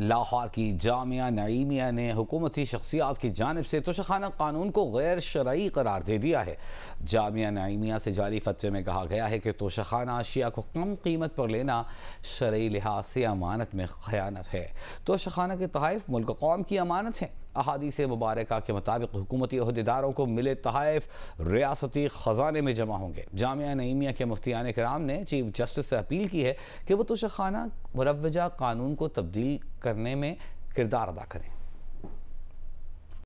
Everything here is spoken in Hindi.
लाहौर की जामिया नईमिया ने हुकूमती शख्सियात की जानब से तोशाखाना कानून को गैर शर्य करार दे दिया है जामिया नईमिया से जारी फतवे में कहा गया है कि तोशाखाना अशिया को कम कीमत पर लेना शर्य लिहाज से अमानत में खयानत है तोशाखाना के तहफ़ मुल्क कौम की अमानत है से मुबारक के मुताबिक हुकूमती अहदेदारों को मिले तहफ़ रियासती ख़जाने में जमा होंगे जामिया नईमिया के मुफ्तियान कराम ने चीफ जस्टिस से अपील की है कि वह तुशखाना मुरवजा कानून को तब्दील करने में किरदार अदा करें